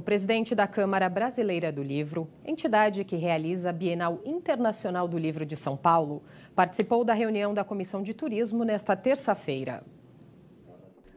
O presidente da Câmara Brasileira do Livro, entidade que realiza a Bienal Internacional do Livro de São Paulo, participou da reunião da Comissão de Turismo nesta terça-feira.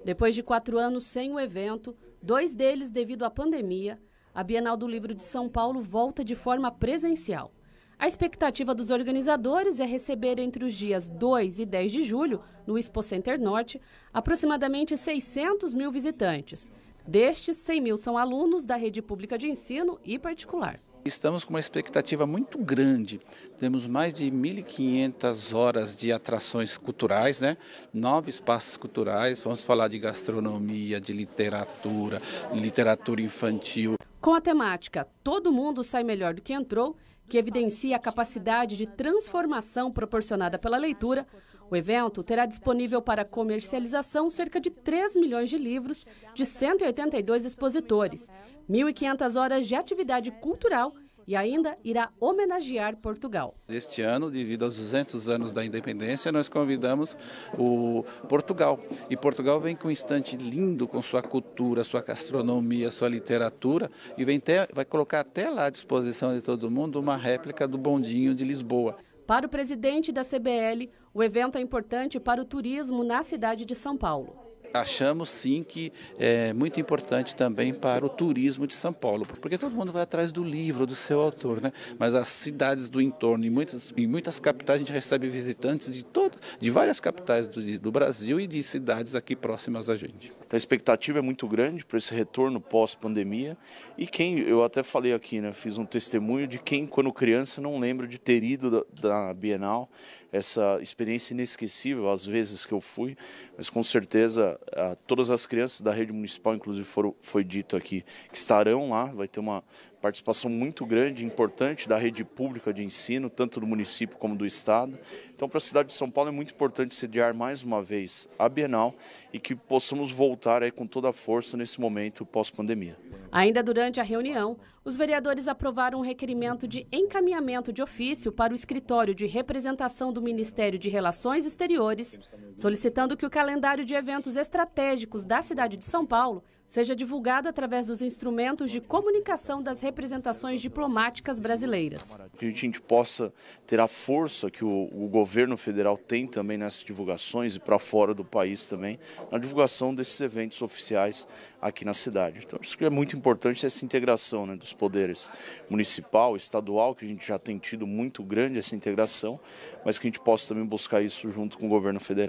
Depois de quatro anos sem o evento, dois deles devido à pandemia, a Bienal do Livro de São Paulo volta de forma presencial. A expectativa dos organizadores é receber entre os dias 2 e 10 de julho, no Expo Center Norte, aproximadamente 600 mil visitantes, Destes, 100 mil são alunos da rede pública de ensino e particular. Estamos com uma expectativa muito grande. Temos mais de 1.500 horas de atrações culturais, né? nove espaços culturais. Vamos falar de gastronomia, de literatura, literatura infantil, com a temática Todo Mundo Sai Melhor do que Entrou, que evidencia a capacidade de transformação proporcionada pela leitura, o evento terá disponível para comercialização cerca de 3 milhões de livros de 182 expositores, 1.500 horas de atividade cultural e ainda irá homenagear Portugal. Este ano, devido aos 200 anos da independência, nós convidamos o Portugal. E Portugal vem com um instante lindo com sua cultura, sua gastronomia, sua literatura e vem ter, vai colocar até lá à disposição de todo mundo uma réplica do bondinho de Lisboa. Para o presidente da CBL, o evento é importante para o turismo na cidade de São Paulo achamos sim que é muito importante também para o turismo de São Paulo, porque todo mundo vai atrás do livro, do seu autor, né? Mas as cidades do entorno, em muitas, em muitas capitais, a gente recebe visitantes de, todo, de várias capitais do, do Brasil e de cidades aqui próximas a gente. Então a expectativa é muito grande para esse retorno pós-pandemia. E quem, eu até falei aqui, né, fiz um testemunho de quem, quando criança, não lembra de ter ido da, da Bienal, essa experiência inesquecível, às vezes que eu fui, mas com certeza ah, todas as crianças da rede municipal, inclusive foram, foi dito aqui, que estarão lá, vai ter uma participação muito grande, importante da rede pública de ensino, tanto do município como do estado. Então, para a cidade de São Paulo é muito importante sediar mais uma vez a Bienal e que possamos voltar aí com toda a força nesse momento pós-pandemia. Ainda durante a reunião, os vereadores aprovaram um requerimento de encaminhamento de ofício para o escritório de representação do Ministério de Relações Exteriores, solicitando que o calendário de eventos estratégicos da cidade de São Paulo seja divulgado através dos instrumentos de comunicação das representações diplomáticas brasileiras. Que a gente possa ter a força que o, o governo federal tem também nessas divulgações e para fora do país também, na divulgação desses eventos oficiais aqui na cidade. Então, isso que é muito importante essa integração né, dos poderes municipal, estadual, que a gente já tem tido muito grande essa integração, mas que a gente possa também buscar isso junto com o governo federal.